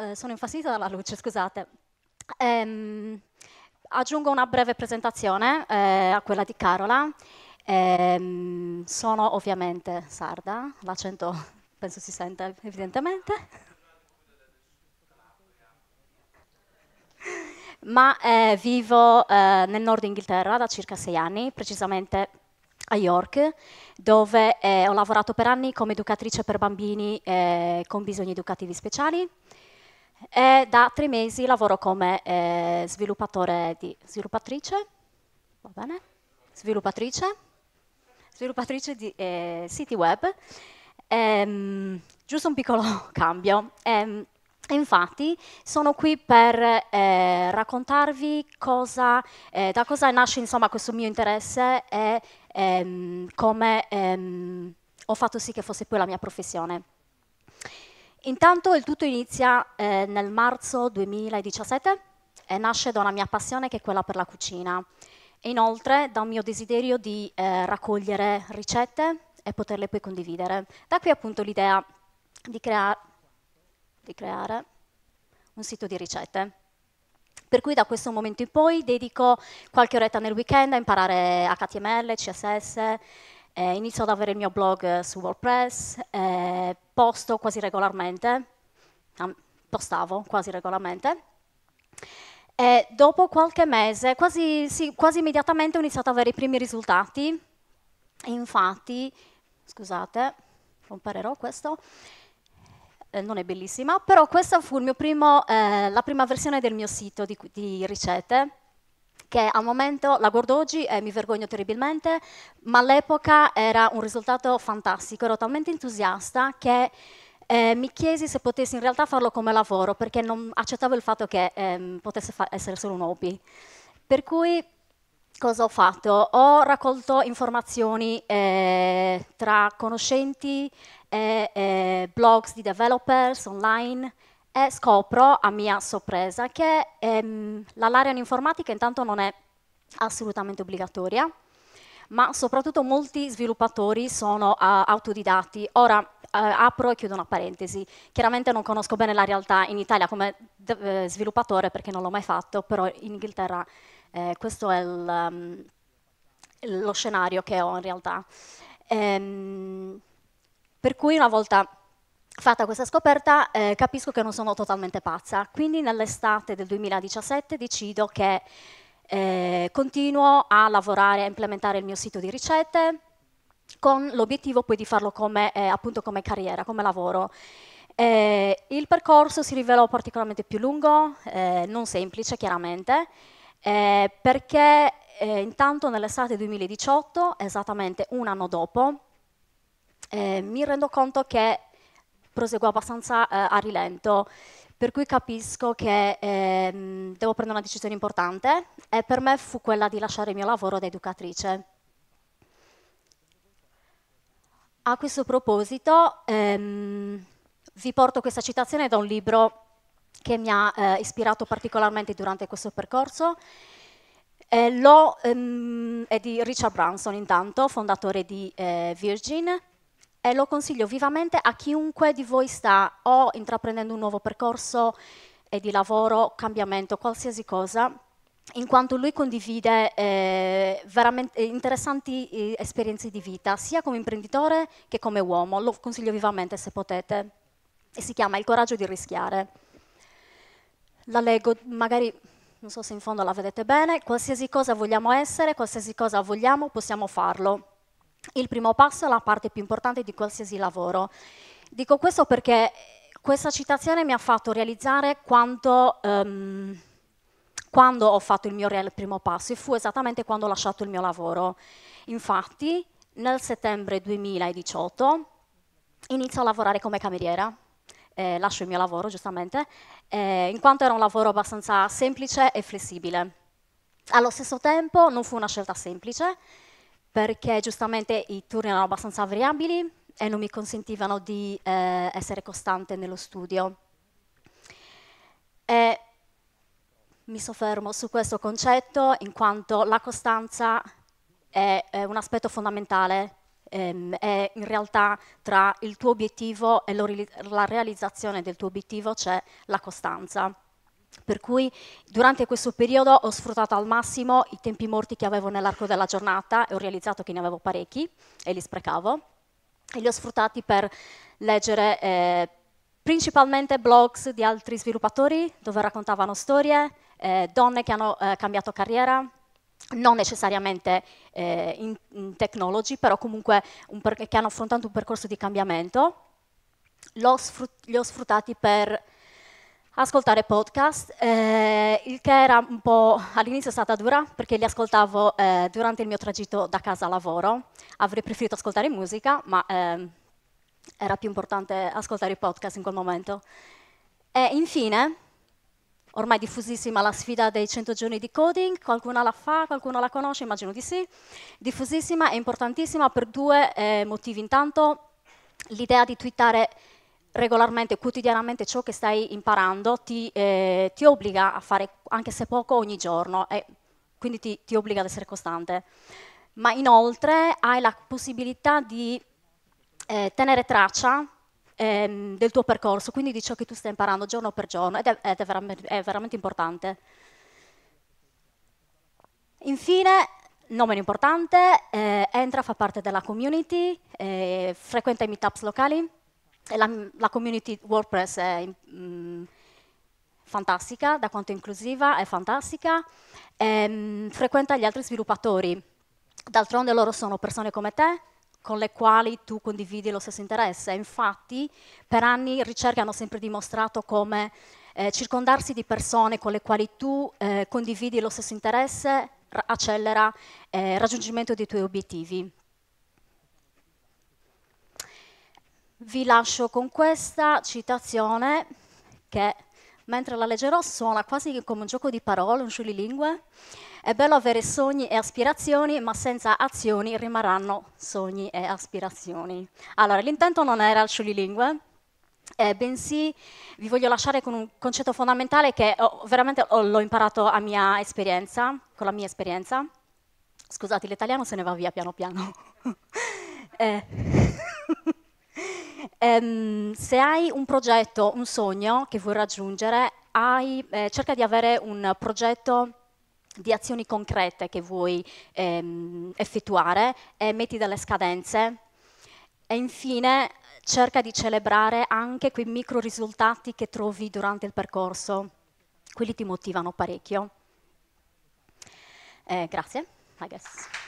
Eh, sono infastidita dalla luce, scusate. Ehm, aggiungo una breve presentazione eh, a quella di Carola. Ehm, sono ovviamente sarda, l'accento penso si sente evidentemente. Ma eh, vivo eh, nel nord Inghilterra da circa sei anni, precisamente a York, dove eh, ho lavorato per anni come educatrice per bambini eh, con bisogni educativi speciali e da tre mesi lavoro come eh, sviluppatore di sviluppatrice, va bene? Sviluppatrice, sviluppatrice di eh, siti web. Ehm, giusto un piccolo cambio. Ehm, Infatti sono qui per eh, raccontarvi cosa, eh, da cosa nasce insomma, questo mio interesse e ehm, come ehm, ho fatto sì che fosse poi la mia professione. Intanto il tutto inizia eh, nel marzo 2017 e nasce da una mia passione che è quella per la cucina e inoltre da un mio desiderio di eh, raccogliere ricette e poterle poi condividere. Da qui appunto l'idea di, crea di creare un sito di ricette. Per cui da questo momento in poi dedico qualche oretta nel weekend a imparare HTML, CSS eh, inizio ad avere il mio blog eh, su WordPress, eh, posto quasi regolarmente, postavo quasi regolarmente. E dopo qualche mese, quasi, sì, quasi immediatamente, ho iniziato ad avere i primi risultati. infatti, scusate, romperò questo, eh, non è bellissima, però questa fu primo, eh, la prima versione del mio sito di, di ricette che al momento la guardo oggi e eh, mi vergogno terribilmente, ma all'epoca era un risultato fantastico, ero talmente entusiasta che eh, mi chiesi se potessi in realtà farlo come lavoro, perché non accettavo il fatto che ehm, potesse essere solo un hobby. Per cui cosa ho fatto? Ho raccolto informazioni eh, tra conoscenti, eh, blogs di developers online, e scopro a mia sorpresa che ehm, la laurea in informatica intanto non è assolutamente obbligatoria, ma soprattutto molti sviluppatori sono uh, autodidatti. Ora uh, apro e chiudo una parentesi. Chiaramente non conosco bene la realtà in Italia come uh, sviluppatore perché non l'ho mai fatto, però in Inghilterra questo è il, um, lo scenario che ho in realtà. Ehm, per cui una volta fatta questa scoperta eh, capisco che non sono totalmente pazza, quindi nell'estate del 2017 decido che eh, continuo a lavorare, a implementare il mio sito di ricette con l'obiettivo poi di farlo come, eh, appunto come carriera, come lavoro. Eh, il percorso si rivelò particolarmente più lungo, eh, non semplice chiaramente, eh, perché intanto nell'estate 2018, esattamente un anno dopo, mi rendo conto che proseguo abbastanza eh, a rilento, per cui capisco che ehm, devo prendere una decisione importante e per me fu quella di lasciare il mio lavoro da educatrice. A questo proposito ehm, vi porto questa citazione da un libro che mi ha eh, ispirato particolarmente durante questo percorso. Eh, lo, ehm, è di Richard Branson intanto, fondatore di eh, Virgin, e lo consiglio vivamente a chiunque di voi sta o intraprendendo un nuovo percorso eh, di lavoro, cambiamento, qualsiasi cosa, in quanto lui condivide eh, veramente eh, interessanti eh, esperienze di vita, sia come imprenditore che come uomo. Lo consiglio vivamente se potete. E si chiama Il coraggio di rischiare. La leggo, magari non so se in fondo la vedete bene, qualsiasi cosa vogliamo essere, qualsiasi cosa vogliamo, possiamo farlo il primo passo è la parte più importante di qualsiasi lavoro. Dico questo perché questa citazione mi ha fatto realizzare quanto, um, quando ho fatto il mio real primo passo e fu esattamente quando ho lasciato il mio lavoro. Infatti, nel settembre 2018 inizio a lavorare come cameriera. Eh, lascio il mio lavoro, giustamente, eh, in quanto era un lavoro abbastanza semplice e flessibile. Allo stesso tempo non fu una scelta semplice, perché giustamente i turni erano abbastanza variabili e non mi consentivano di eh, essere costante nello studio. E mi soffermo su questo concetto in quanto la costanza è, è un aspetto fondamentale ehm, è in realtà tra il tuo obiettivo e la realizzazione del tuo obiettivo c'è la costanza per cui durante questo periodo ho sfruttato al massimo i tempi morti che avevo nell'arco della giornata e ho realizzato che ne avevo parecchi e li sprecavo e li ho sfruttati per leggere eh, principalmente blogs di altri sviluppatori dove raccontavano storie, eh, donne che hanno eh, cambiato carriera, non necessariamente eh, in, in technology, però comunque che hanno affrontato un percorso di cambiamento. Ho li ho sfruttati per ascoltare podcast, eh, il che era un po' all'inizio è stata dura perché li ascoltavo eh, durante il mio tragitto da casa a lavoro. Avrei preferito ascoltare musica, ma eh, era più importante ascoltare i podcast in quel momento. E infine, ormai diffusissima la sfida dei 100 giorni di coding, qualcuno la fa, qualcuno la conosce, immagino di sì. Diffusissima e importantissima per due eh, motivi. Intanto, l'idea di twittare regolarmente, quotidianamente ciò che stai imparando ti, eh, ti obbliga a fare anche se poco ogni giorno e quindi ti, ti obbliga ad essere costante. Ma inoltre hai la possibilità di eh, tenere traccia ehm, del tuo percorso, quindi di ciò che tu stai imparando giorno per giorno ed è, ed è, veramente, è veramente importante. Infine, non meno importante, eh, entra, fa parte della community, eh, frequenta i meetups locali, la, la, community WordPress è mh, mm, fantastica, da quanto è inclusiva, è fantastica, e, ehm, mh, frequenta gli altri sviluppatori, d'altronde loro sono persone come te, con le quali tu condividi lo stesso interesse. Infatti, per anni ricerche hanno sempre dimostrato come eh, circondarsi di persone con le quali tu eh, condividi lo stesso interesse accelera il eh, raggiungimento dei tuoi obiettivi. vi lascio con questa citazione che mentre la leggerò suona quasi come un gioco di parole, un ciulilingue. È bello avere sogni e aspirazioni, ma senza azioni rimarranno sogni e aspirazioni. Allora, l'intento non era il ciulilingue, eh, bensì vi voglio lasciare con un concetto fondamentale che ho, veramente l'ho imparato a mia esperienza, con la mia esperienza. Scusate, l'italiano se ne va via piano piano. eh. ehm, se hai un progetto, un sogno che vuoi raggiungere, hai, eh, cerca di avere un progetto di azioni concrete che vuoi ehm, effettuare e metti delle scadenze e infine cerca di celebrare anche quei micro risultati che trovi durante il percorso, quelli ti motivano parecchio. Eh, grazie, I guess.